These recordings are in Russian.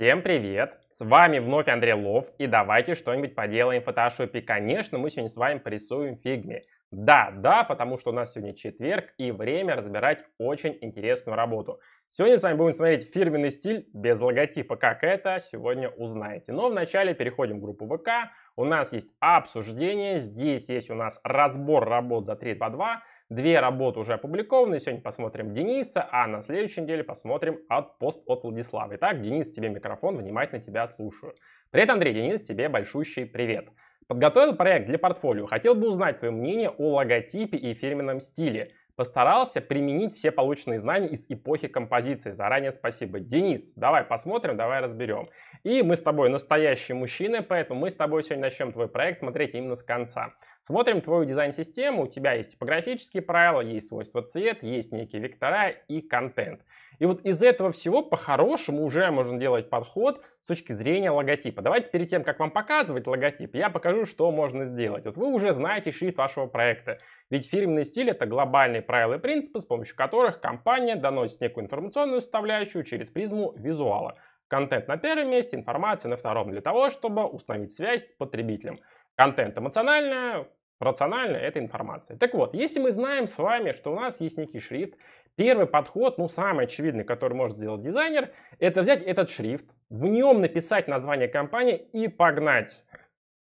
Всем привет! С вами вновь Андрей Лов, и давайте что-нибудь поделаем в фотошопе. Конечно, мы сегодня с вами порисуем фигме. Да, да, потому что у нас сегодня четверг, и время разбирать очень интересную работу. Сегодня с вами будем смотреть фирменный стиль без логотипа. Как это, сегодня узнаете. Но вначале переходим в группу ВК. У нас есть обсуждение, здесь есть у нас разбор работ за 3 по 2 Две работы уже опубликованы. Сегодня посмотрим Дениса, а на следующей неделе посмотрим от пост от Владислава. Итак, Денис, тебе микрофон, внимательно тебя слушаю. Привет, Андрей, Денис, тебе большущий привет. Подготовил проект для портфолио. Хотел бы узнать твое мнение о логотипе и фирменном стиле постарался применить все полученные знания из эпохи композиции. Заранее спасибо. Денис, давай посмотрим, давай разберем. И мы с тобой настоящие мужчины, поэтому мы с тобой сегодня начнем твой проект смотреть именно с конца. Смотрим твою дизайн-систему, у тебя есть типографические правила, есть свойства цвет, есть некие вектора и контент. И вот из этого всего по-хорошему уже можно делать подход с точки зрения логотипа. Давайте перед тем, как вам показывать логотип, я покажу, что можно сделать. Вот вы уже знаете шрифт вашего проекта. Ведь фирменный стиль — это глобальные правила и принципы, с помощью которых компания доносит некую информационную составляющую через призму визуала. Контент на первом месте, информация на втором, для того, чтобы установить связь с потребителем. Контент эмоционально, рационально — это информация. Так вот, если мы знаем с вами, что у нас есть некий шрифт, первый подход, ну самый очевидный, который может сделать дизайнер, это взять этот шрифт, в нем написать название компании и погнать,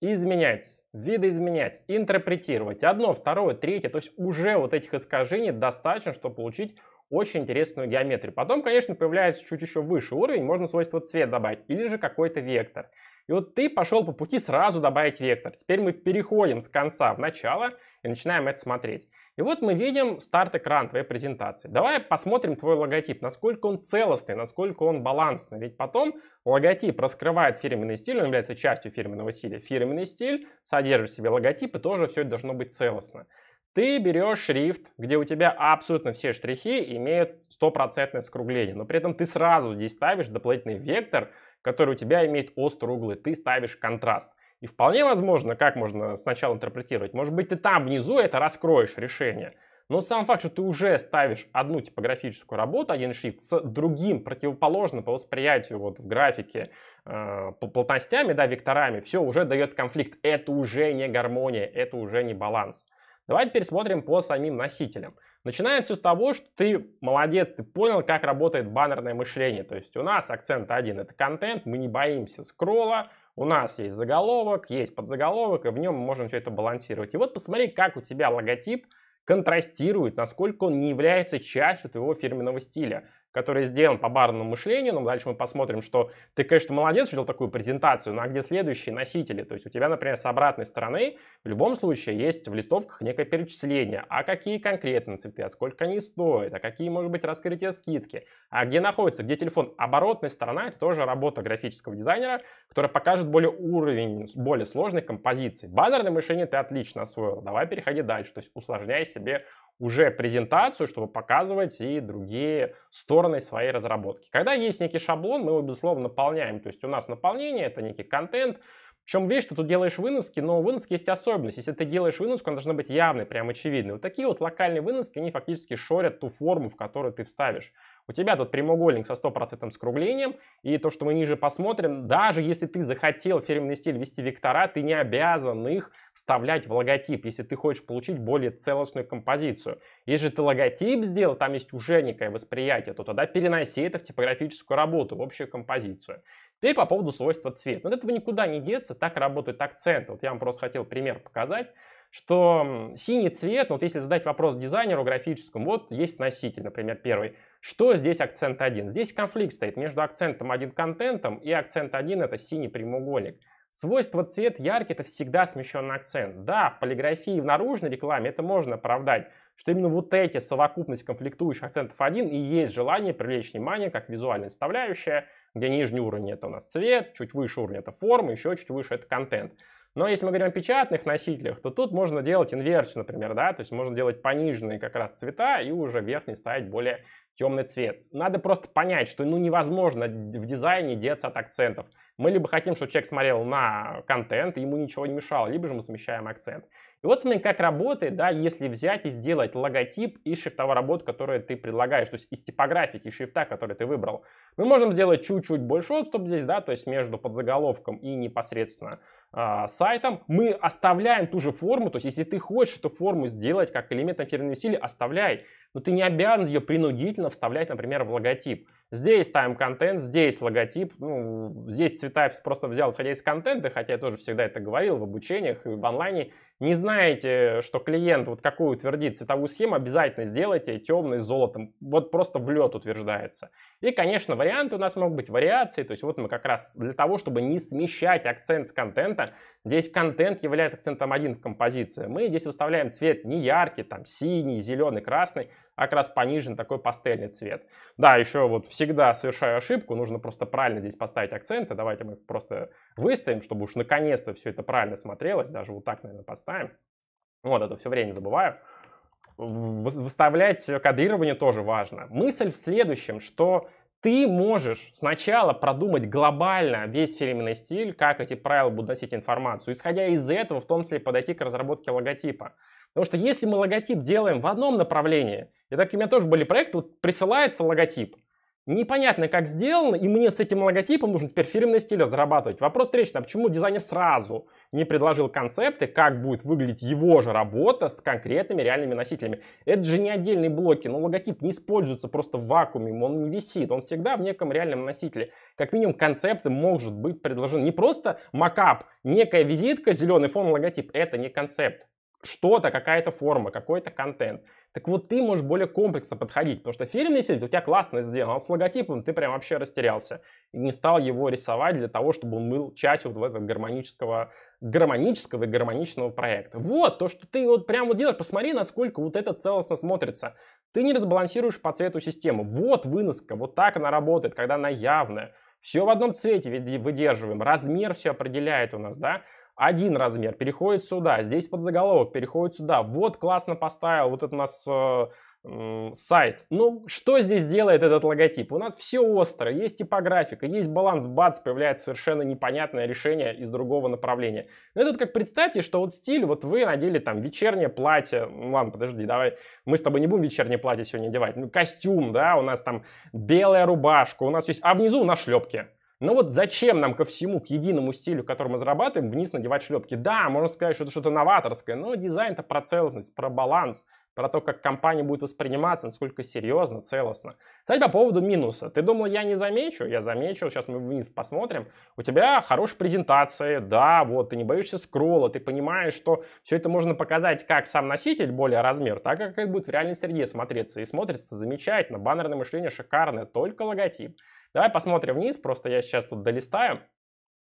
изменять видоизменять, интерпретировать одно, второе, третье. То есть уже вот этих искажений достаточно, чтобы получить очень интересную геометрию. Потом, конечно, появляется чуть еще выше уровень, можно свойство цвет добавить или же какой-то вектор. И вот ты пошел по пути сразу добавить вектор. Теперь мы переходим с конца в начало и начинаем это смотреть. И вот мы видим старт-экран твоей презентации. Давай посмотрим твой логотип, насколько он целостный, насколько он балансный. Ведь потом логотип раскрывает фирменный стиль, он является частью фирменного стиля. Фирменный стиль содержит в себе логотип, и тоже все должно быть целостно. Ты берешь шрифт, где у тебя абсолютно все штрихи имеют стопроцентное скругление, но при этом ты сразу здесь ставишь дополнительный вектор, который у тебя имеет острые углы, ты ставишь контраст – и вполне возможно, как можно сначала интерпретировать. Может быть, ты там внизу это раскроешь решение. Но сам факт, что ты уже ставишь одну типографическую работу, один шрифт, с другим, противоположно по восприятию вот в графике, э, плотностями, да, векторами, все уже дает конфликт. Это уже не гармония, это уже не баланс. Давайте пересмотрим по самим носителям. Начинаем все с того, что ты молодец, ты понял, как работает баннерное мышление. То есть у нас акцент один — это контент, мы не боимся скролла, у нас есть заголовок, есть подзаголовок, и в нем мы можем все это балансировать. И вот посмотри, как у тебя логотип контрастирует, насколько он не является частью твоего фирменного стиля который сделан по барному мышлению, но дальше мы посмотрим, что ты, конечно, молодец, что делал такую презентацию, но а где следующие носители? То есть у тебя, например, с обратной стороны в любом случае есть в листовках некое перечисление, а какие конкретно цветы, а сколько они стоят, а какие, может быть, раскрытие скидки, а где находится, где телефон. Оборотная сторона — это тоже работа графического дизайнера, которая покажет более уровень, более сложной композиции. Баннерное мышление ты отлично освоил, давай переходи дальше, то есть усложняй себе уже презентацию, чтобы показывать и другие стороны своей разработки. Когда есть некий шаблон, мы его, безусловно, наполняем. То есть у нас наполнение — это некий контент, В чем вещь, что ты делаешь выноски, но у выноски есть особенность. Если ты делаешь выноску, она должна быть явной, прям очевидной. Вот такие вот локальные выноски, они фактически шорят ту форму, в которую ты вставишь. У тебя тут прямоугольник со стопроцентным скруглением, и то, что мы ниже посмотрим, даже если ты захотел фирменный стиль вести вектора, ты не обязан их вставлять в логотип, если ты хочешь получить более целостную композицию. Если же ты логотип сделал, там есть уже некое восприятие, то тогда переноси это в типографическую работу, в общую композицию. Теперь по поводу свойства цвета. Но от этого никуда не деться, так работают акценты. Вот я вам просто хотел пример показать что синий цвет, вот если задать вопрос дизайнеру графическому, вот есть носитель, например, первый, что здесь акцент 1? Здесь конфликт стоит между акцентом 1 контентом и акцент 1 это синий прямоугольник. Свойство цвет яркий – это всегда смещенный акцент. Да, в полиграфии в наружной рекламе это можно оправдать, что именно вот эти совокупность конфликтующих акцентов один и есть желание привлечь внимание как визуальная составляющая, где нижний уровень это у нас цвет, чуть выше уровень это форма, еще чуть выше это контент. Но если мы говорим о печатных носителях, то тут можно делать инверсию, например, да, то есть можно делать пониженные как раз цвета и уже верхний ставить более темный цвет. Надо просто понять, что ну невозможно в дизайне деться от акцентов. Мы либо хотим, чтобы человек смотрел на контент, и ему ничего не мешало, либо же мы смещаем акцент. И вот смотри, как работает, да, если взять и сделать логотип из шрифтовой работы, которую ты предлагаешь, то есть из типографики, из шрифта, который ты выбрал. Мы можем сделать чуть-чуть больше отступ здесь, да, то есть между подзаголовком и непосредственно э, сайтом. Мы оставляем ту же форму, то есть если ты хочешь эту форму сделать как элемент фирменной силы, оставляй, но ты не обязан ее принудительно вставлять, например, в логотип. Здесь тайм-контент, здесь логотип, ну, здесь цвета просто взял, исходя из контента, хотя я тоже всегда это говорил в обучениях и в онлайне. Не знаете, что клиент вот какую утвердит цветовую схему, обязательно сделайте темный с золотом. Вот просто в лед утверждается. И, конечно, варианты у нас могут быть вариации. То есть вот мы как раз для того, чтобы не смещать акцент с контента, здесь контент является акцентом один в композиции. Мы здесь выставляем цвет не яркий, там синий, зеленый, красный, а как раз понижен такой пастельный цвет. Да, еще вот всегда совершаю ошибку, нужно просто правильно здесь поставить акценты. Давайте мы их просто выставим, чтобы уж наконец-то все это правильно смотрелось. Даже вот так, наверное, поставим. Вот, это а все время забываю. Выставлять кадрирование тоже важно. Мысль в следующем, что ты можешь сначала продумать глобально весь фирменный стиль, как эти правила будут носить информацию. Исходя из этого, в том числе подойти к разработке логотипа. Потому что если мы логотип делаем в одном направлении, и так у меня тоже были проекты, вот присылается логотип, непонятно, как сделано, и мне с этим логотипом нужно теперь фирменный стиль зарабатывать. Вопрос встречный, а почему дизайнер сразу не предложил концепты, как будет выглядеть его же работа с конкретными реальными носителями? Это же не отдельные блоки, но логотип не используется просто в вакууме, он не висит, он всегда в неком реальном носителе. Как минимум концепты может быть предложен не просто макап, некая визитка, зеленый фон, логотип, это не концепт что-то, какая-то форма, какой-то контент. Так вот, ты можешь более комплексно подходить, потому что фильм Веселит у тебя классно сделан, с логотипом ты прям вообще растерялся. И не стал его рисовать для того, чтобы он был частью вот этого гармонического, гармонического и гармоничного проекта. Вот, то, что ты вот прям вот делаешь, посмотри, насколько вот это целостно смотрится. Ты не разбалансируешь по цвету систему. Вот выноска, вот так она работает, когда она явная. Все в одном цвете выдерживаем, размер все определяет у нас, да один размер, переходит сюда, здесь под заголовок переходит сюда. Вот классно поставил, вот этот у нас э, э, сайт. Ну, что здесь делает этот логотип? У нас все остро, есть типографика, есть баланс, бац, появляется совершенно непонятное решение из другого направления. Но ну, это как представьте, что вот стиль, вот вы надели там вечернее платье, ну ладно, подожди, давай, мы с тобой не будем вечернее платье сегодня одевать, ну костюм, да, у нас там белая рубашка, у нас есть, а внизу у нас шлепки. Но ну вот зачем нам ко всему, к единому стилю, который мы зарабатываем, вниз надевать шлепки? Да, можно сказать, что это что-то новаторское, но дизайн-то про целостность, про баланс, про то, как компания будет восприниматься, насколько серьезно, целостно. Кстати, по поводу минуса. Ты думал, я не замечу? Я замечу, сейчас мы вниз посмотрим. У тебя хорошая презентация, да, вот, ты не боишься скролла, ты понимаешь, что все это можно показать как сам носитель, более размер, так как это будет в реальной среде смотреться. И смотрится замечательно, баннерное мышление шикарное, только логотип. Давай посмотрим вниз, просто я сейчас тут долистаю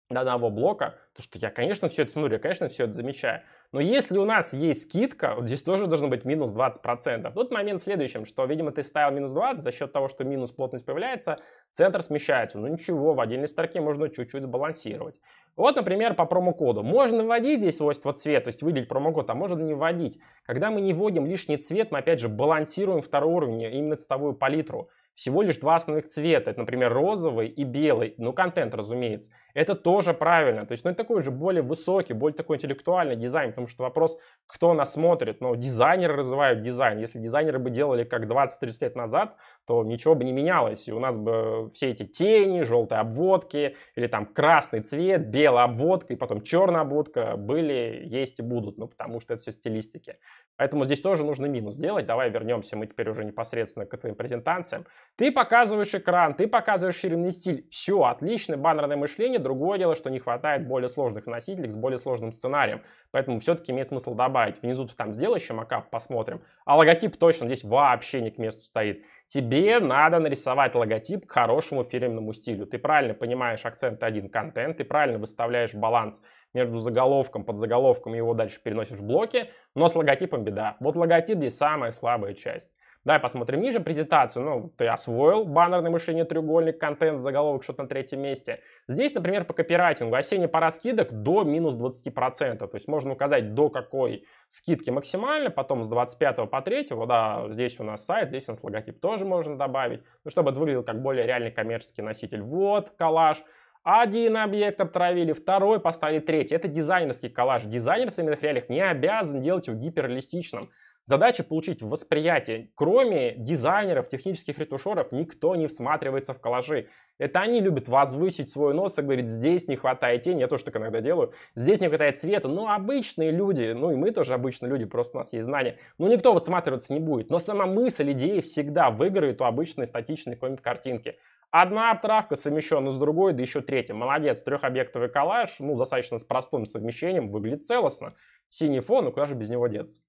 до блока, то что я, конечно, все это смотрю, я, конечно, все это замечаю. Но если у нас есть скидка, вот здесь тоже должно быть минус 20%. тот момент в следующем, что, видимо, ты ставил минус 20, за счет того, что минус плотность появляется, центр смещается. Ну ничего, в отдельной строке можно чуть-чуть сбалансировать. Вот, например, по промокоду. Можно вводить здесь свойство цвет, то есть выделить промокод, а можно не вводить. Когда мы не вводим лишний цвет, мы опять же балансируем второй уровень, именно цветовую палитру всего лишь два основных цвета. Это, например, розовый и белый. Ну, контент, разумеется. Это тоже правильно. То есть, ну, это такой же более высокий, более такой интеллектуальный дизайн. Потому что вопрос, кто нас смотрит. Но ну, дизайнеры развивают дизайн. Если дизайнеры бы делали как 20-30 лет назад, то ничего бы не менялось. И у нас бы все эти тени, желтые обводки, или там красный цвет, белая обводка, и потом черная обводка были, есть и будут, ну, потому что это все стилистики. Поэтому здесь тоже нужно минус сделать. Давай вернемся мы теперь уже непосредственно к твоим презентациям. Ты показываешь экран, ты показываешь фирменный стиль. Все, отлично, баннерное мышление. Другое дело, что не хватает более сложных носителей с более сложным сценарием. Поэтому все-таки имеет смысл добавить. Внизу ты там сделай еще макап, посмотрим. А логотип точно здесь вообще не к месту стоит тебе надо нарисовать логотип к хорошему фирменному стилю. Ты правильно понимаешь акцент один контент, ты правильно выставляешь баланс между заголовком, подзаголовком и его дальше переносишь в блоки, но с логотипом беда. Вот логотип здесь самая слабая часть. Давай посмотрим ниже презентацию. Ну, ты освоил баннер на мышине, треугольник, контент, заголовок, что-то на третьем месте. Здесь, например, по копирайтингу осенняя пора скидок до минус 20%. То есть можно указать, до какой скидки максимально, потом с 25 по 3, да, здесь у нас сайт, здесь у нас логотип тоже можно добавить, ну, чтобы это выглядело как более реальный коммерческий носитель. Вот коллаж, один объект обтравили, второй поставили третий. Это дизайнерский коллаж. Дизайнер в современных реалиях не обязан делать его гиперреалистичным. Задача получить восприятие. Кроме дизайнеров, технических ретушеров, никто не всматривается в коллажи. Это они любят возвысить свой нос и говорить, здесь не хватает тени, я тоже так иногда делаю, здесь не хватает света. Но ну, обычные люди, ну и мы тоже обычные люди, просто у нас есть знания. Ну никто вот всматриваться не будет. Но сама мысль, идея всегда выиграет у обычной статичной какой-нибудь картинки. Одна обтравка совмещена с другой, да еще третья. Молодец, трехобъектовый коллаж, ну достаточно с простым совмещением, выглядит целостно. Синий фон, ну куда же без него деться?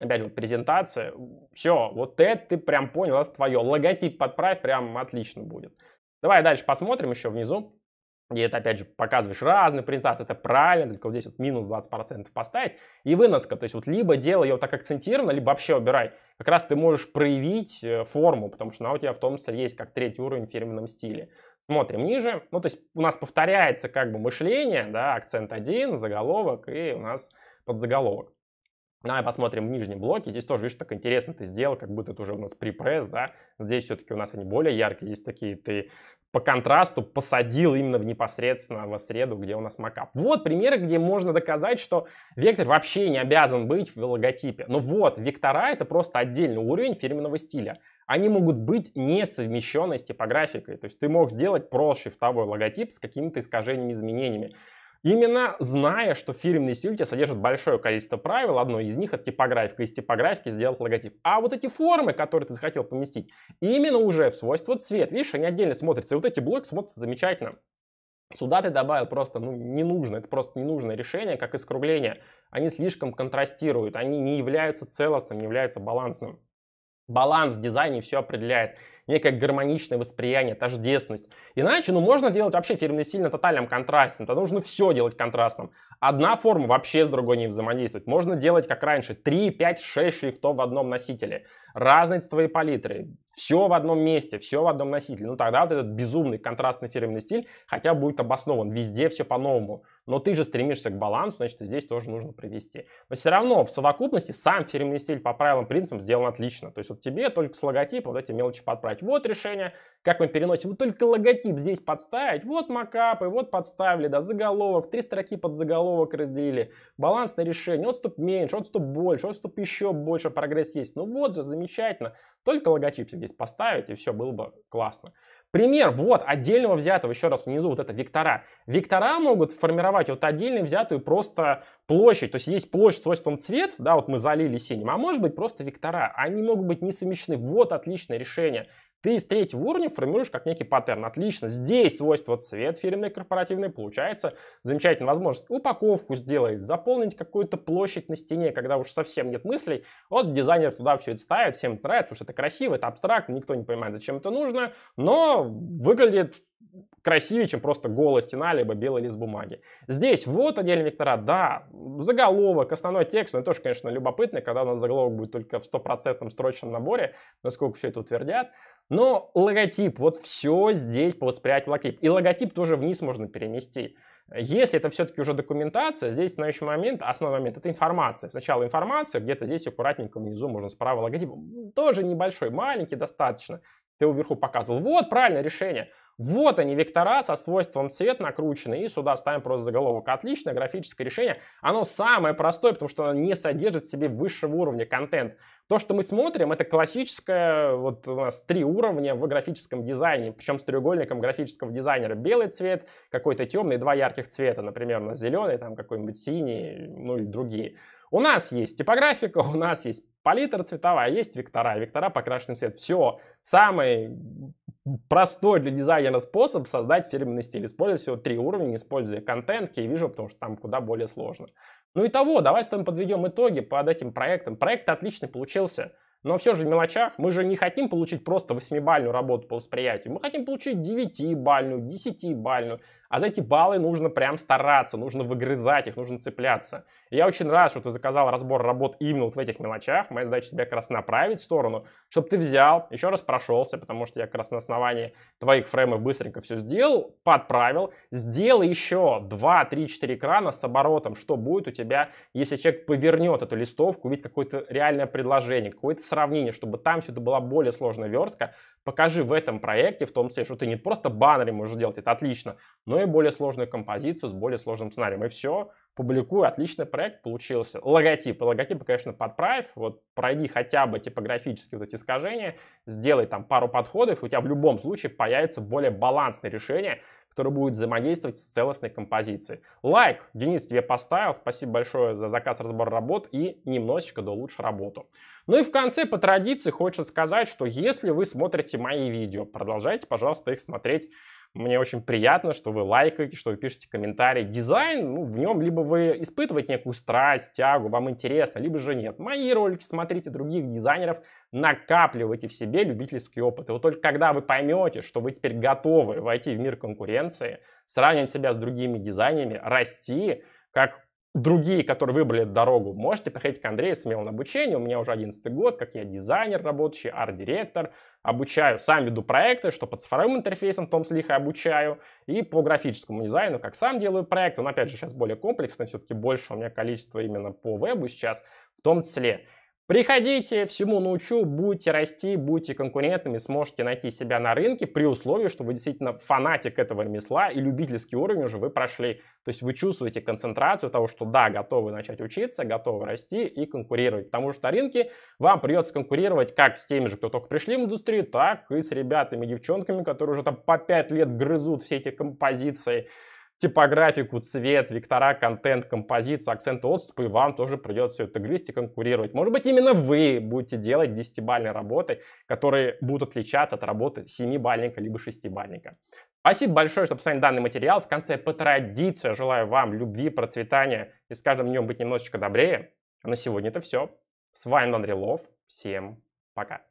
опять вот презентация, все, вот это ты прям понял, это твое. Логотип подправь, прям отлично будет. Давай дальше посмотрим еще внизу, где это опять же показываешь разные презентации, это правильно, только вот здесь вот минус 20% поставить. И выноска, то есть вот либо делай ее вот так акцентированно, либо вообще убирай. Как раз ты можешь проявить э, форму, потому что она у тебя в том числе есть как третий уровень в фирменном стиле. Смотрим ниже, ну то есть у нас повторяется как бы мышление, да, акцент один заголовок и у нас подзаголовок. Давай посмотрим в нижнем блоке. Здесь тоже, видишь, так интересно ты сделал, как будто это уже у нас припресс, да. Здесь все-таки у нас они более яркие. Здесь такие ты по контрасту посадил именно в непосредственно в среду, где у нас макап. Вот примеры, где можно доказать, что вектор вообще не обязан быть в логотипе. Но вот, вектора — это просто отдельный уровень фирменного стиля. Они могут быть не совмещены с типографикой. То есть ты мог сделать прошифтовой логотип с какими-то искажениями, изменениями. Именно зная, что фирменные стилюки содержат большое количество правил, одно из них — это типографика, из типографики сделать логотип. А вот эти формы, которые ты захотел поместить, именно уже в свойство цвет. Видишь, они отдельно смотрятся, и вот эти блоки смотрятся замечательно. Сюда ты добавил просто, ну, не нужно, это просто ненужное решение, как и скругление. Они слишком контрастируют, они не являются целостным, не являются балансным баланс в дизайне все определяет, некое гармоничное восприятие, тождественность. Иначе, ну, можно делать вообще фирменный стиль на тотальном контрасте, тогда нужно все делать контрастным. Одна форма вообще с другой не взаимодействует. Можно делать, как раньше, 3, 5, 6 шрифтов в одном носителе разные цветовые палитры, все в одном месте, все в одном носителе. Ну тогда вот этот безумный контрастный фирменный стиль хотя будет обоснован, везде все по-новому. Но ты же стремишься к балансу, значит здесь тоже нужно привести. Но все равно в совокупности сам фирменный стиль по правилам, принципам сделан отлично. То есть вот тебе только с логотипа вот эти мелочи подправить. Вот решение, как мы переносим, вот только логотип здесь подставить, вот макапы, вот подставили, да, заголовок, три строки под заголовок разделили, балансное решение, отступ меньше, отступ больше, отступ еще больше, прогресс есть. Ну вот же, замечательно замечательно. Только логотип здесь поставить, и все, было бы классно. Пример вот отдельного взятого, еще раз внизу, вот это вектора. Вектора могут формировать вот отдельно взятую просто площадь. То есть есть площадь с свойством цвет, да, вот мы залили синим, а может быть просто вектора. Они могут быть не совмещены. Вот отличное решение ты из третьего уровня формируешь как некий паттерн. Отлично, здесь свойство цвет фирменный корпоративный, получается замечательная возможность. Упаковку сделать, заполнить какую-то площадь на стене, когда уж совсем нет мыслей. Вот дизайнер туда все это ставит, всем это нравится, потому что это красиво, это абстракт никто не понимает, зачем это нужно, но выглядит красивее, чем просто голая стена, либо белый лист бумаги. Здесь вот отдельные вектора, да, заголовок, основной текст, он тоже, конечно, любопытный, когда у нас заголовок будет только в стопроцентном строчном наборе, насколько все это утвердят. Но логотип, вот все здесь по восприятию логотип. И логотип тоже вниз можно перенести. Если это все-таки уже документация, здесь на настоящий момент, основной момент, это информация. Сначала информация, где-то здесь аккуратненько внизу можно справа логотип. Тоже небольшой, маленький достаточно. Ты его вверху показывал. Вот правильное решение. Вот они, вектора со свойством цвет накручены. И сюда ставим просто заголовок. Отличное графическое решение. Оно самое простое, потому что не содержит в себе высшего уровня контент. То, что мы смотрим, это классическое, вот у нас три уровня в графическом дизайне, причем с треугольником графического дизайнера. Белый цвет, какой-то темный, два ярких цвета, например, у нас зеленый, там какой-нибудь синий, ну или другие. У нас есть типографика, у нас есть палитра цветовая, а есть вектора. Вектора покрашены в цвет. Все. Самый простой для дизайнера способ создать фирменный стиль. Используя всего три уровня, используя контент, и вижу, потому что там куда более сложно. Ну и того, давай с тобой подведем итоги под этим проектом. Проект отличный получился. Но все же в мелочах мы же не хотим получить просто 8 работу по восприятию. Мы хотим получить девятибальную, десятибальную. А за эти баллы нужно прям стараться, нужно выгрызать их, нужно цепляться. И я очень рад, что ты заказал разбор работ именно вот в этих мелочах. Моя задача тебя как раз направить в сторону, чтобы ты взял, еще раз прошелся, потому что я как раз на основании твоих фреймов быстренько все сделал, подправил. Сделай еще 2, 3, 4 экрана с оборотом, что будет у тебя, если человек повернет эту листовку, увидит какое-то реальное предложение, какое-то сравнение, чтобы там все это была более сложная верстка, Покажи в этом проекте, в том числе, что ты не просто баннеры можешь делать, это отлично, но и более сложную композицию с более сложным сценарием. И все, публикую, отличный проект получился. Логотипы. Логотипы, конечно, подправь, вот пройди хотя бы типографические вот эти искажения, сделай там пару подходов, у тебя в любом случае появится более балансное решение, который будет взаимодействовать с целостной композицией. Лайк, Денис, тебе поставил. Спасибо большое за заказ, разбор работ и немножечко до да работу. Ну и в конце, по традиции, хочется сказать, что если вы смотрите мои видео, продолжайте, пожалуйста, их смотреть мне очень приятно, что вы лайкаете, что вы пишете комментарии. Дизайн, ну, в нем либо вы испытываете некую страсть, тягу, вам интересно, либо же нет. Мои ролики смотрите других дизайнеров, накапливайте в себе любительский опыт. И вот только когда вы поймете, что вы теперь готовы войти в мир конкуренции, сравнивать себя с другими дизайнерами, расти, как другие, которые выбрали дорогу, можете приходить к Андрею смело на обучение. У меня уже 11 год, как я дизайнер работающий, арт-директор. Обучаю, сам веду проекты, что по цифровым интерфейсам в том слиха обучаю, и по графическому дизайну, как сам делаю проект. Он, опять же, сейчас более комплексный, все-таки больше у меня количество именно по вебу сейчас в том числе. Приходите, всему научу, будете расти, будете конкурентными, сможете найти себя на рынке при условии, что вы действительно фанатик этого ремесла и любительский уровень уже вы прошли. То есть вы чувствуете концентрацию того, что да, готовы начать учиться, готовы расти и конкурировать. Потому что на рынке вам придется конкурировать как с теми же, кто только пришли в индустрию, так и с ребятами, девчонками, которые уже там по 5 лет грызут все эти композиции, типографику, цвет, вектора, контент, композицию, акценты, отступы, и вам тоже придется все это грызть и конкурировать. Может быть, именно вы будете делать 10-бальные работы, которые будут отличаться от работы 7-бальника либо 6-бальника. Спасибо большое, что посмотрели данный материал. В конце по традиции желаю вам любви, процветания и с каждым днем быть немножечко добрее. А на сегодня это все. С вами Андрей Лов. Всем пока.